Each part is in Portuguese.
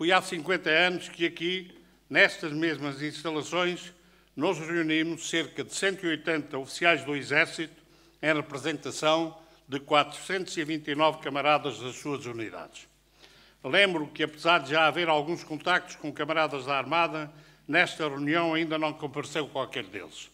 Foi há 50 anos que aqui, nestas mesmas instalações, nós reunimos cerca de 180 oficiais do Exército em representação de 429 camaradas das suas unidades. Lembro que, apesar de já haver alguns contactos com camaradas da Armada, nesta reunião ainda não compareceu qualquer deles.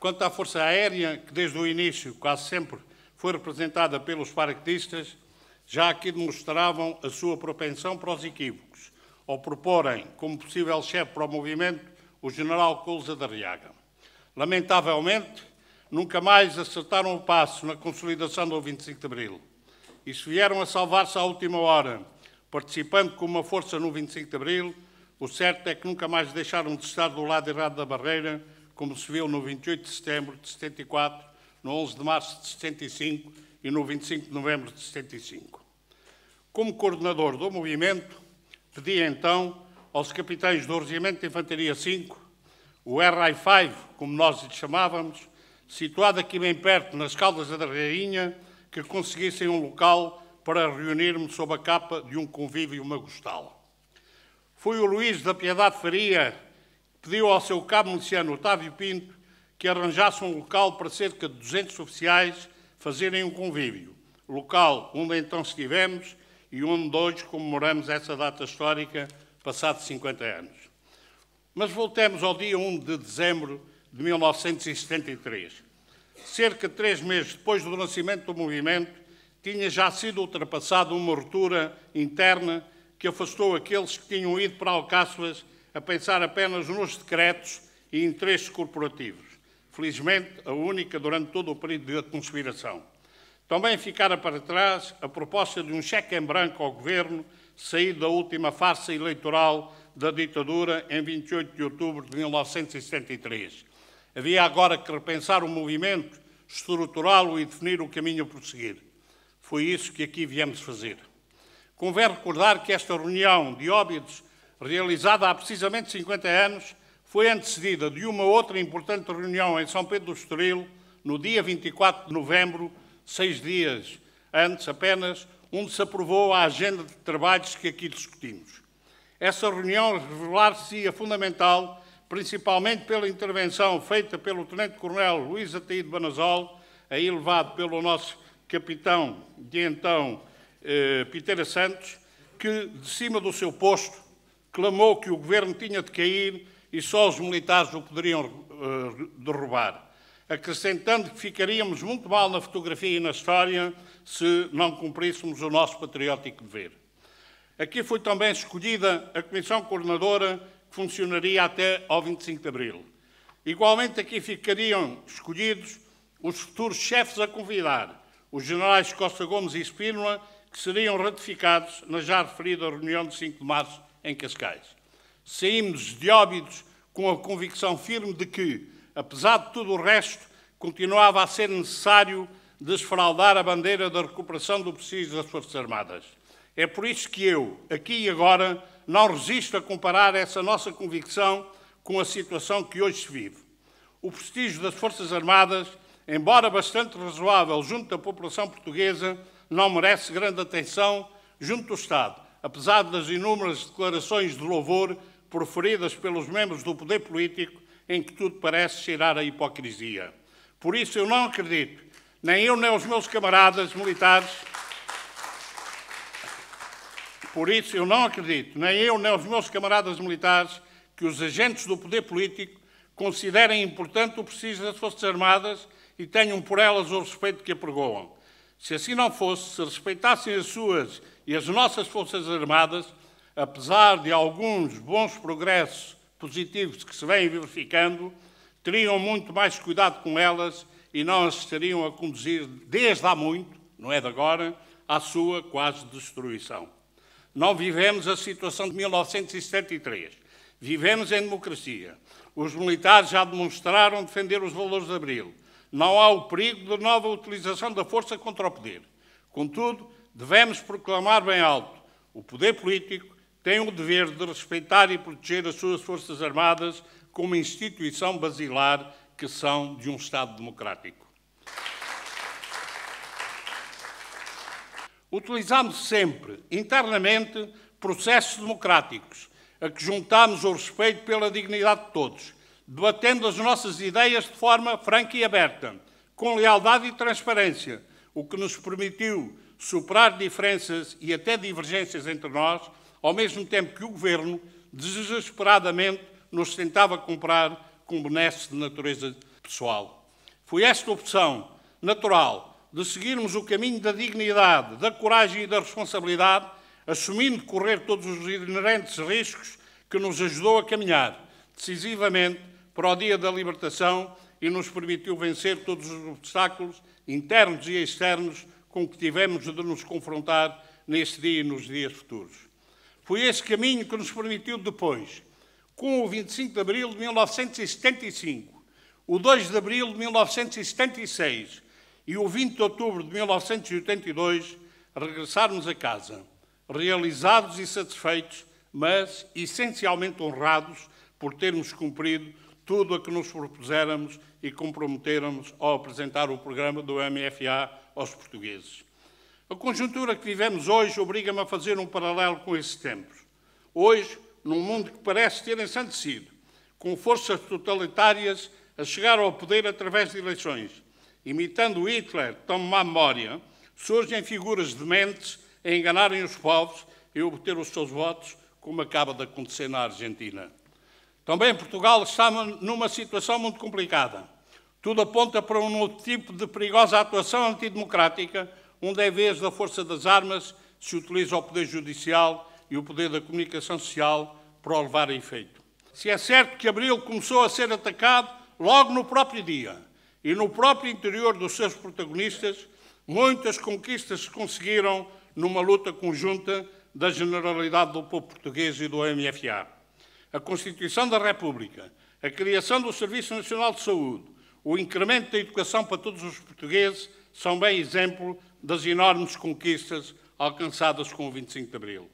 Quanto à Força Aérea, que desde o início quase sempre foi representada pelos paraquedistas, já que demonstravam a sua propensão para os equívocos, ao proporem como possível chefe para o movimento o general Cousa da Riaga. Lamentavelmente, nunca mais acertaram o passo na consolidação do 25 de Abril. E se vieram a salvar-se à última hora, participando com uma força no 25 de Abril, o certo é que nunca mais deixaram de estar do lado errado da barreira, como se viu no 28 de setembro de 74, no 11 de março de 75 e no 25 de novembro de 75. Como coordenador do movimento, pedi então aos capitães do Regimento de Infantaria 5, o RI-5, como nós lhe chamávamos, situado aqui bem perto, nas Caldas da Rainha, que conseguissem um local para reunir-me sob a capa de um convívio magostal. Foi o Luís da Piedade Faria que pediu ao seu cabo miliciano Otávio Pinto que arranjasse um local para cerca de 200 oficiais fazerem um convívio, local onde então estivemos e onde hoje comemoramos essa data histórica, passados 50 anos. Mas voltemos ao dia 1 de dezembro de 1973. Cerca de três meses depois do nascimento do movimento, tinha já sido ultrapassada uma ruptura interna que afastou aqueles que tinham ido para Alcáçolas a pensar apenas nos decretos e interesses corporativos felizmente a única durante todo o período de conspiração. Também ficara para trás a proposta de um cheque em branco ao governo, saído da última farsa eleitoral da ditadura em 28 de outubro de 1973. Havia agora que repensar o movimento, estruturá-lo e definir o caminho a prosseguir. Foi isso que aqui viemos fazer. Convém recordar que esta reunião de Óbidos, realizada há precisamente 50 anos, foi antecedida de uma outra importante reunião em São Pedro do Estoril, no dia 24 de novembro, seis dias antes apenas, onde se aprovou a agenda de trabalhos que aqui discutimos. Essa reunião revelar-se-ia fundamental, principalmente pela intervenção feita pelo Tenente-Coronel Luís Ataíde Banazol, aí levado pelo nosso capitão de então, eh, Pitera Santos, que, de cima do seu posto, clamou que o governo tinha de cair e só os militares o poderiam uh, derrubar, acrescentando que ficaríamos muito mal na fotografia e na história se não cumpríssemos o nosso patriótico dever. Aqui foi também escolhida a Comissão Coordenadora, que funcionaria até ao 25 de Abril. Igualmente aqui ficariam escolhidos os futuros chefes a convidar, os generais Costa Gomes e Espínola, que seriam ratificados na já referida reunião de 5 de março em Cascais saímos de Óbidos com a convicção firme de que, apesar de tudo o resto, continuava a ser necessário desfraldar a bandeira da recuperação do preciso das Forças Armadas. É por isso que eu, aqui e agora, não resisto a comparar essa nossa convicção com a situação que hoje se vive. O prestígio das Forças Armadas, embora bastante razoável junto da população portuguesa, não merece grande atenção junto do Estado, apesar das inúmeras declarações de louvor proferidas pelos membros do poder político em que tudo parece cheirar a hipocrisia. Por isso eu não acredito, nem eu nem os meus camaradas militares, por isso eu não acredito, nem eu nem os meus camaradas militares, que os agentes do poder político considerem importante o preciso das Forças Armadas e tenham por elas o respeito que apregoam. Se assim não fosse, se respeitassem as suas e as nossas Forças Armadas, apesar de alguns bons progressos positivos que se vêm verificando, teriam muito mais cuidado com elas e não as estariam a conduzir desde há muito, não é de agora, à sua quase destruição. Não vivemos a situação de 1973. Vivemos em democracia. Os militares já demonstraram defender os valores de Abril. Não há o perigo de nova utilização da força contra o poder. Contudo, devemos proclamar bem alto: o poder político Têm o dever de respeitar e proteger as suas Forças Armadas como instituição basilar que são de um Estado democrático. Utilizamos sempre, internamente, processos democráticos, a que juntamos o respeito pela dignidade de todos, debatendo as nossas ideias de forma franca e aberta, com lealdade e transparência, o que nos permitiu superar diferenças e até divergências entre nós ao mesmo tempo que o governo desesperadamente nos tentava comprar com benesses de natureza pessoal. Foi esta opção natural de seguirmos o caminho da dignidade, da coragem e da responsabilidade, assumindo correr todos os inerentes riscos, que nos ajudou a caminhar decisivamente para o dia da libertação e nos permitiu vencer todos os obstáculos internos e externos com que tivemos de nos confrontar neste dia e nos dias futuros. Foi esse caminho que nos permitiu depois, com o 25 de abril de 1975, o 2 de abril de 1976 e o 20 de outubro de 1982, regressarmos a casa, realizados e satisfeitos, mas essencialmente honrados por termos cumprido tudo a que nos propuséramos e comprometermos ao apresentar o programa do MFA aos portugueses. A conjuntura que vivemos hoje obriga-me a fazer um paralelo com esses tempos. Hoje, num mundo que parece ter ensandecido, com forças totalitárias a chegar ao poder através de eleições, imitando Hitler, tão má memória, surgem figuras dementes a enganarem os povos e obter os seus votos, como acaba de acontecer na Argentina. Também Portugal está numa situação muito complicada. Tudo aponta para um novo tipo de perigosa atuação antidemocrática onde é vez da força das armas se utiliza o poder judicial e o poder da comunicação social para o levar a efeito. Se é certo que Abril começou a ser atacado logo no próprio dia e no próprio interior dos seus protagonistas, muitas conquistas se conseguiram numa luta conjunta da generalidade do povo português e do MFA. A Constituição da República, a criação do Serviço Nacional de Saúde, o incremento da educação para todos os portugueses, são bem exemplo das enormes conquistas alcançadas com o 25 de Abril.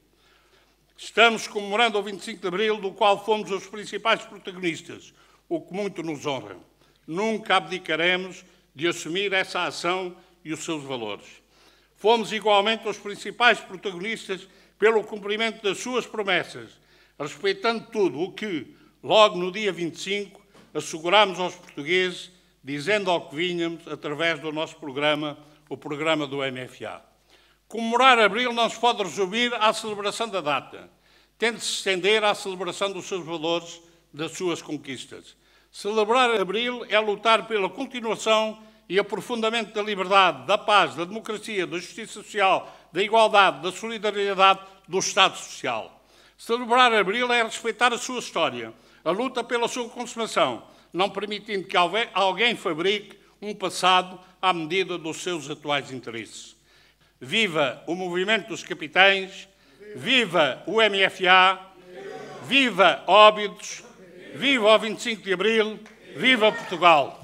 Estamos comemorando o 25 de Abril, do qual fomos os principais protagonistas, o que muito nos honra. Nunca abdicaremos de assumir essa ação e os seus valores. Fomos igualmente os principais protagonistas pelo cumprimento das suas promessas, respeitando tudo o que, logo no dia 25, assegurámos aos portugueses dizendo ao que vínhamos através do nosso programa, o programa do MFA. Comemorar Abril não se pode resumir à celebração da data, tem de se estender à celebração dos seus valores, das suas conquistas. Celebrar Abril é lutar pela continuação e aprofundamento da liberdade, da paz, da democracia, da justiça social, da igualdade, da solidariedade, do Estado Social. Celebrar Abril é respeitar a sua história, a luta pela sua consumação, não permitindo que alguém fabrique um passado à medida dos seus atuais interesses. Viva o movimento dos capitães, viva o MFA, viva Óbidos, viva o 25 de Abril, viva Portugal!